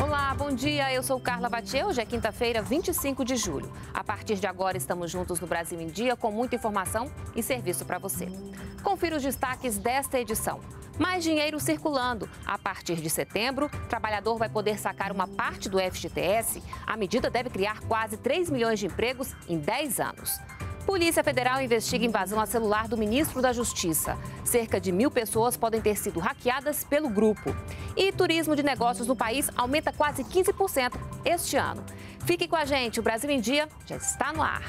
Olá, bom dia. Eu sou Carla Batier. Hoje é quinta-feira, 25 de julho. A partir de agora, estamos juntos no Brasil em Dia com muita informação e serviço para você. Confira os destaques desta edição. Mais dinheiro circulando. A partir de setembro, o trabalhador vai poder sacar uma parte do FGTS. A medida deve criar quase 3 milhões de empregos em 10 anos. Polícia Federal investiga invasão a celular do ministro da Justiça. Cerca de mil pessoas podem ter sido hackeadas pelo grupo. E turismo de negócios no país aumenta quase 15% este ano. Fique com a gente, o Brasil em Dia já está no ar.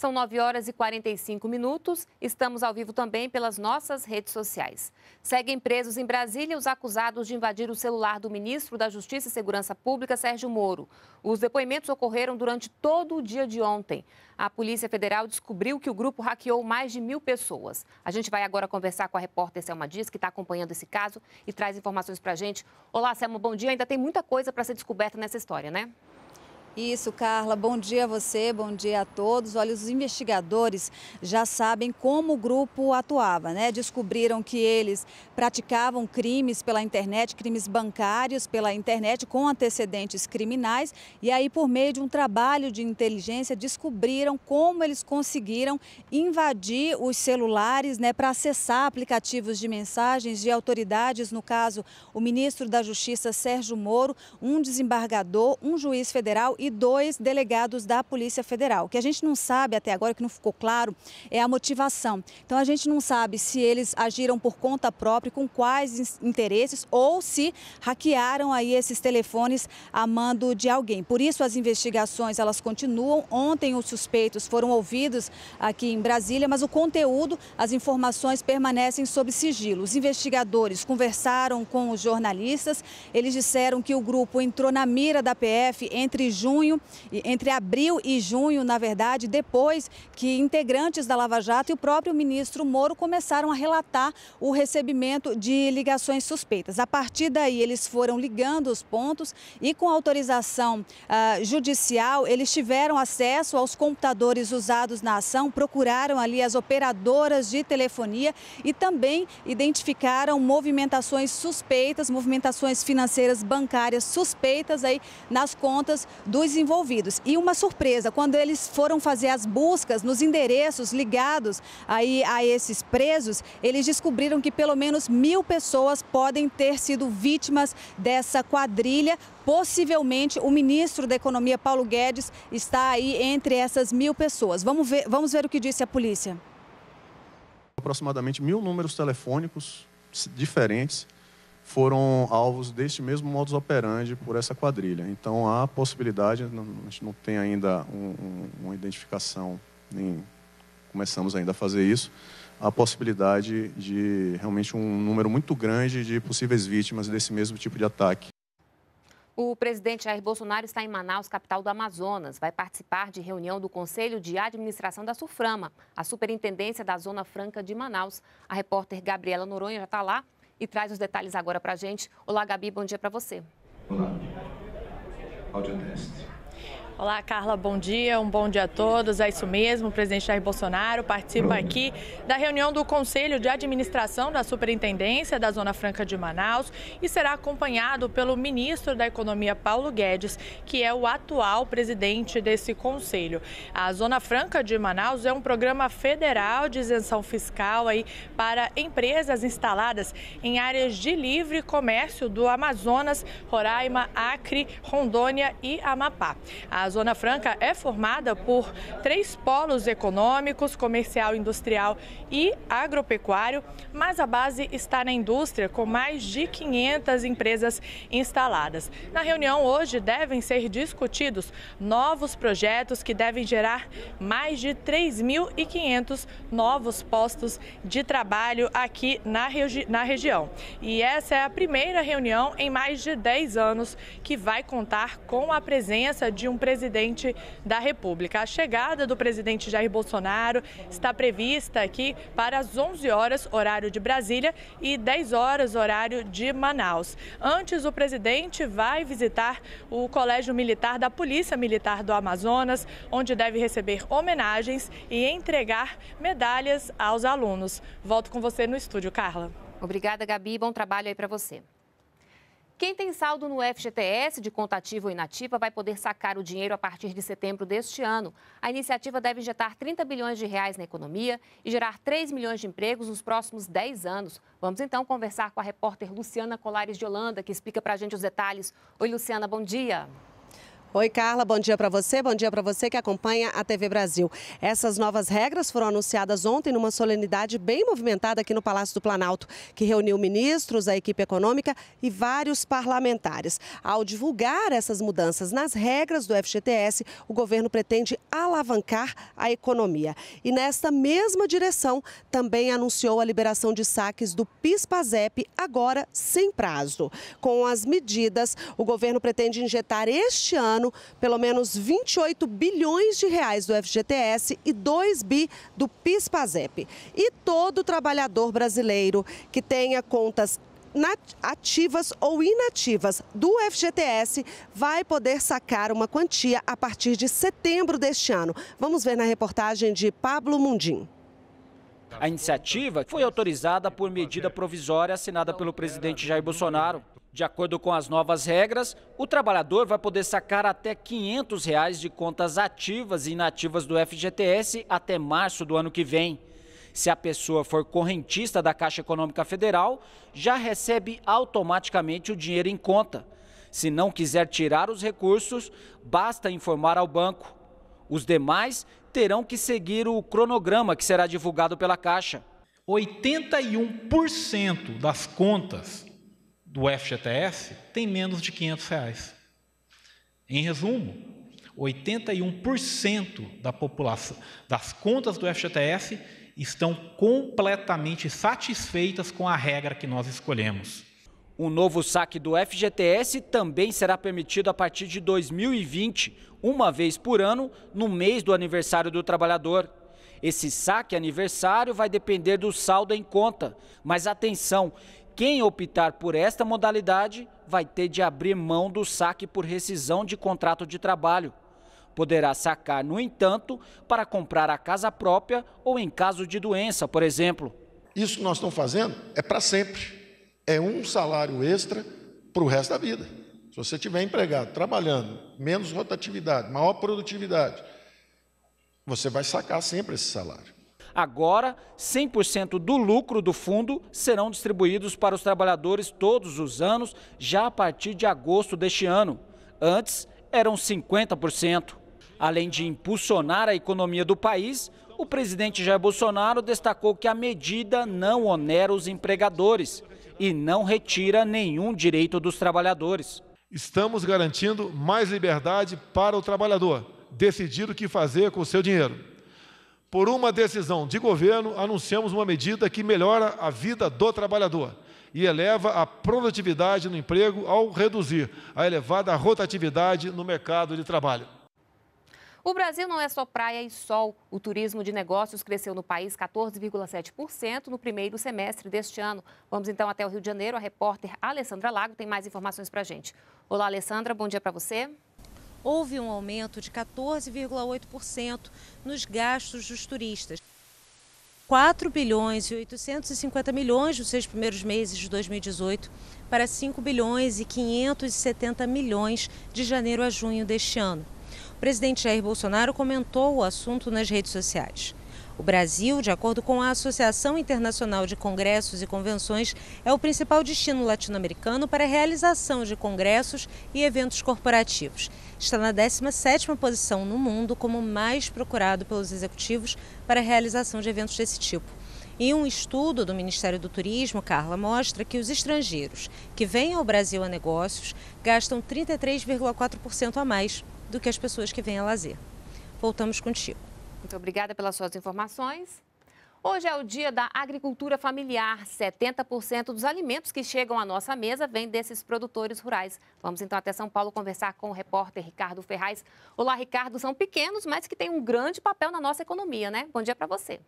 São 9 horas e 45 minutos. Estamos ao vivo também pelas nossas redes sociais. Seguem presos em Brasília os acusados de invadir o celular do ministro da Justiça e Segurança Pública, Sérgio Moro. Os depoimentos ocorreram durante todo o dia de ontem. A Polícia Federal descobriu que o grupo hackeou mais de mil pessoas. A gente vai agora conversar com a repórter Selma Dias, que está acompanhando esse caso e traz informações para a gente. Olá, Selma, bom dia. Ainda tem muita coisa para ser descoberta nessa história, né? Isso, Carla. Bom dia a você, bom dia a todos. Olha, os investigadores já sabem como o grupo atuava, né? Descobriram que eles praticavam crimes pela internet, crimes bancários pela internet com antecedentes criminais. E aí, por meio de um trabalho de inteligência, descobriram como eles conseguiram invadir os celulares, né, para acessar aplicativos de mensagens de autoridades, no caso, o ministro da Justiça Sérgio Moro, um desembargador, um juiz federal e dois delegados da Polícia Federal. O que a gente não sabe até agora, que não ficou claro, é a motivação. Então a gente não sabe se eles agiram por conta própria, com quais interesses ou se hackearam aí esses telefones a mando de alguém. Por isso as investigações elas continuam. Ontem os suspeitos foram ouvidos aqui em Brasília, mas o conteúdo, as informações permanecem sob sigilo. Os investigadores conversaram com os jornalistas, eles disseram que o grupo entrou na mira da PF entre junho junho, entre abril e junho, na verdade, depois que integrantes da Lava Jato e o próprio ministro Moro começaram a relatar o recebimento de ligações suspeitas. A partir daí, eles foram ligando os pontos e, com autorização uh, judicial, eles tiveram acesso aos computadores usados na ação, procuraram ali as operadoras de telefonia e também identificaram movimentações suspeitas, movimentações financeiras bancárias suspeitas aí nas contas do dos envolvidos. E uma surpresa, quando eles foram fazer as buscas nos endereços ligados aí a esses presos, eles descobriram que pelo menos mil pessoas podem ter sido vítimas dessa quadrilha. Possivelmente o ministro da Economia, Paulo Guedes, está aí entre essas mil pessoas. Vamos ver, vamos ver o que disse a polícia. Aproximadamente mil números telefônicos diferentes foram alvos deste mesmo modus operandi por essa quadrilha. Então há possibilidade, a gente não tem ainda um, um, uma identificação, nem começamos ainda a fazer isso, a possibilidade de realmente um número muito grande de possíveis vítimas desse mesmo tipo de ataque. O presidente Jair Bolsonaro está em Manaus, capital do Amazonas. Vai participar de reunião do Conselho de Administração da SUFRAMA, a Superintendência da Zona Franca de Manaus. A repórter Gabriela Noronha já está lá e traz os detalhes agora para a gente. Olá, Gabi, bom dia para você. Olá, áudio teste. Olá, Carla, bom dia, um bom dia a todos. É isso mesmo, o presidente Jair Bolsonaro participa aqui da reunião do Conselho de Administração da Superintendência da Zona Franca de Manaus e será acompanhado pelo ministro da Economia, Paulo Guedes, que é o atual presidente desse conselho. A Zona Franca de Manaus é um programa federal de isenção fiscal aí para empresas instaladas em áreas de livre comércio do Amazonas, Roraima, Acre, Rondônia e Amapá. A Zona Franca é formada por três polos econômicos, comercial, industrial e agropecuário, mas a base está na indústria, com mais de 500 empresas instaladas. Na reunião hoje devem ser discutidos novos projetos que devem gerar mais de 3.500 novos postos de trabalho aqui na, regi na região. E essa é a primeira reunião em mais de 10 anos que vai contar com a presença de um presidente presidente da República. A chegada do presidente Jair Bolsonaro está prevista aqui para as 11 horas, horário de Brasília, e 10 horas, horário de Manaus. Antes, o presidente vai visitar o Colégio Militar da Polícia Militar do Amazonas, onde deve receber homenagens e entregar medalhas aos alunos. Volto com você no estúdio, Carla. Obrigada, Gabi. Bom trabalho aí para você. Quem tem saldo no FGTS de contativo ou inativa vai poder sacar o dinheiro a partir de setembro deste ano. A iniciativa deve injetar 30 bilhões de reais na economia e gerar 3 milhões de empregos nos próximos 10 anos. Vamos então conversar com a repórter Luciana Colares de Holanda, que explica para a gente os detalhes. Oi, Luciana, bom dia. Oi, Carla, bom dia para você, bom dia para você que acompanha a TV Brasil. Essas novas regras foram anunciadas ontem numa solenidade bem movimentada aqui no Palácio do Planalto, que reuniu ministros, a equipe econômica e vários parlamentares. Ao divulgar essas mudanças nas regras do FGTS, o governo pretende alavancar a economia. E nesta mesma direção, também anunciou a liberação de saques do PIS-PASEP, agora sem prazo. Com as medidas, o governo pretende injetar este ano ano pelo menos 28 bilhões de reais do FGTS e 2 bi do PIS-PASEP. E todo trabalhador brasileiro que tenha contas ativas ou inativas do FGTS vai poder sacar uma quantia a partir de setembro deste ano. Vamos ver na reportagem de Pablo Mundim. A iniciativa foi autorizada por medida provisória assinada pelo presidente Jair Bolsonaro. De acordo com as novas regras, o trabalhador vai poder sacar até R$ 500 reais de contas ativas e inativas do FGTS até março do ano que vem. Se a pessoa for correntista da Caixa Econômica Federal, já recebe automaticamente o dinheiro em conta. Se não quiser tirar os recursos, basta informar ao banco. Os demais terão que seguir o cronograma que será divulgado pela Caixa. 81% das contas do FGTS tem menos de 500 reais. Em resumo, 81% da população, das contas do FGTS estão completamente satisfeitas com a regra que nós escolhemos. O novo saque do FGTS também será permitido a partir de 2020, uma vez por ano, no mês do aniversário do trabalhador. Esse saque aniversário vai depender do saldo em conta, mas atenção, quem optar por esta modalidade vai ter de abrir mão do saque por rescisão de contrato de trabalho. Poderá sacar, no entanto, para comprar a casa própria ou em caso de doença, por exemplo. Isso que nós estamos fazendo é para sempre. É um salário extra para o resto da vida. Se você tiver empregado, trabalhando, menos rotatividade, maior produtividade, você vai sacar sempre esse salário. Agora, 100% do lucro do fundo serão distribuídos para os trabalhadores todos os anos, já a partir de agosto deste ano. Antes, eram 50%. Além de impulsionar a economia do país, o presidente Jair Bolsonaro destacou que a medida não onera os empregadores e não retira nenhum direito dos trabalhadores. Estamos garantindo mais liberdade para o trabalhador decidir o que fazer com o seu dinheiro por uma decisão de governo, anunciamos uma medida que melhora a vida do trabalhador e eleva a produtividade no emprego ao reduzir a elevada rotatividade no mercado de trabalho. O Brasil não é só praia e sol. O turismo de negócios cresceu no país 14,7% no primeiro semestre deste ano. Vamos então até o Rio de Janeiro. A repórter Alessandra Lago tem mais informações para a gente. Olá, Alessandra, bom dia para você houve um aumento de 14,8% nos gastos dos turistas. 4 bilhões e 850 milhões nos seis primeiros meses de 2018 para 5 bilhões e 570 milhões de janeiro a junho deste ano. O presidente Jair Bolsonaro comentou o assunto nas redes sociais. O Brasil, de acordo com a Associação Internacional de Congressos e Convenções, é o principal destino latino-americano para a realização de congressos e eventos corporativos. Está na 17ª posição no mundo como mais procurado pelos executivos para a realização de eventos desse tipo. E um estudo do Ministério do Turismo, Carla, mostra que os estrangeiros que vêm ao Brasil a negócios gastam 33,4% a mais do que as pessoas que vêm a lazer. Voltamos contigo. Muito obrigada pelas suas informações. Hoje é o dia da agricultura familiar. 70% dos alimentos que chegam à nossa mesa vêm desses produtores rurais. Vamos então até São Paulo conversar com o repórter Ricardo Ferraz. Olá, Ricardo. São pequenos, mas que têm um grande papel na nossa economia, né? Bom dia para você.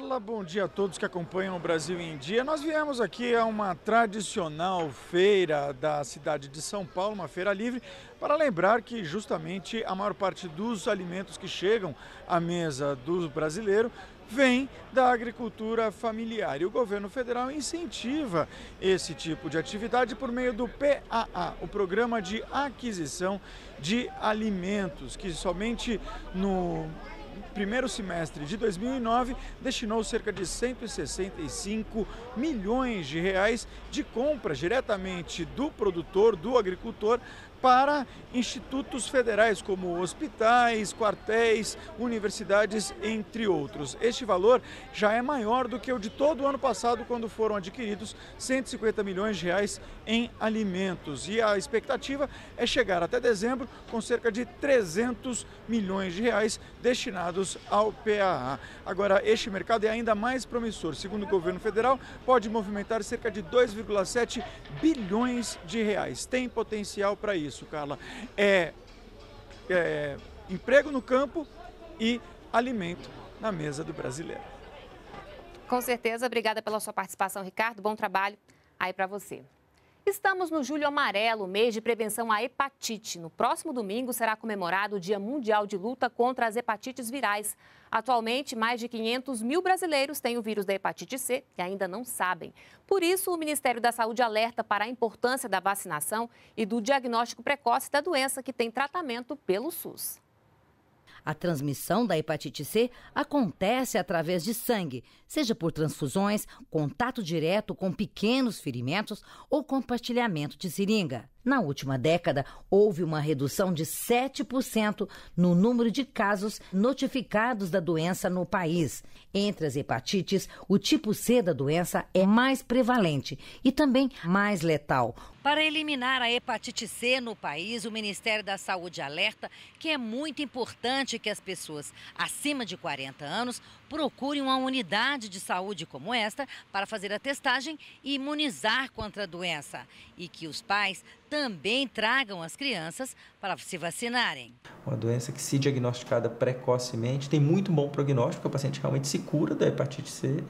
Olá, bom dia a todos que acompanham o Brasil em Dia. Nós viemos aqui a uma tradicional feira da cidade de São Paulo, uma feira livre, para lembrar que justamente a maior parte dos alimentos que chegam à mesa do brasileiro vem da agricultura familiar. E o governo federal incentiva esse tipo de atividade por meio do PAA, o Programa de Aquisição de Alimentos, que somente no primeiro semestre de 2009, destinou cerca de 165 milhões de reais de compras diretamente do produtor, do agricultor, para institutos federais como hospitais, quartéis, universidades, entre outros. Este valor já é maior do que o de todo o ano passado, quando foram adquiridos 150 milhões de reais em alimentos. E a expectativa é chegar até dezembro com cerca de 300 milhões de reais destinados ligados ao PAA. Agora, este mercado é ainda mais promissor. Segundo o governo federal, pode movimentar cerca de 2,7 bilhões de reais. Tem potencial para isso, Carla. É, é emprego no campo e alimento na mesa do brasileiro. Com certeza. Obrigada pela sua participação, Ricardo. Bom trabalho aí para você. Estamos no Julho Amarelo, mês de prevenção à hepatite. No próximo domingo será comemorado o Dia Mundial de Luta contra as Hepatites Virais. Atualmente, mais de 500 mil brasileiros têm o vírus da hepatite C e ainda não sabem. Por isso, o Ministério da Saúde alerta para a importância da vacinação e do diagnóstico precoce da doença que tem tratamento pelo SUS. A transmissão da hepatite C acontece através de sangue, seja por transfusões, contato direto com pequenos ferimentos ou compartilhamento de seringa. Na última década, houve uma redução de 7% no número de casos notificados da doença no país. Entre as hepatites, o tipo C da doença é mais prevalente e também mais letal. Para eliminar a hepatite C no país, o Ministério da Saúde alerta que é muito importante que as pessoas acima de 40 anos procure uma unidade de saúde como esta para fazer a testagem e imunizar contra a doença. E que os pais também tragam as crianças para se vacinarem. Uma doença que, se diagnosticada precocemente, tem muito bom prognóstico, o paciente realmente se cura da hepatite C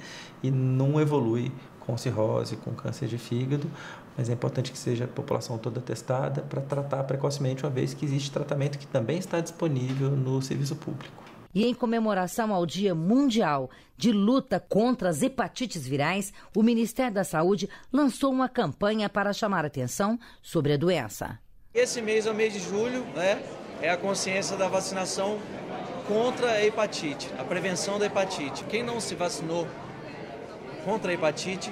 e não evolui com cirrose, com câncer de fígado, mas é importante que seja a população toda testada para tratar precocemente, uma vez que existe tratamento que também está disponível no serviço público. E em comemoração ao Dia Mundial de Luta contra as Hepatites Virais, o Ministério da Saúde lançou uma campanha para chamar atenção sobre a doença. Esse mês é o mês de julho, né? É a consciência da vacinação contra a hepatite, a prevenção da hepatite. Quem não se vacinou contra a hepatite,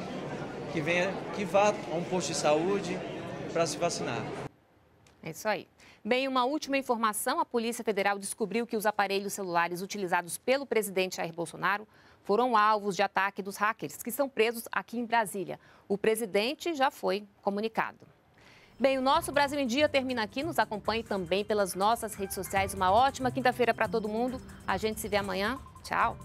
que venha, que vá a um posto de saúde para se vacinar. É isso aí. Bem, uma última informação: a Polícia Federal descobriu que os aparelhos celulares utilizados pelo presidente Jair Bolsonaro foram alvos de ataque dos hackers, que são presos aqui em Brasília. O presidente já foi comunicado. Bem, o nosso Brasil em Dia termina aqui. Nos acompanhe também pelas nossas redes sociais. Uma ótima quinta-feira para todo mundo. A gente se vê amanhã. Tchau.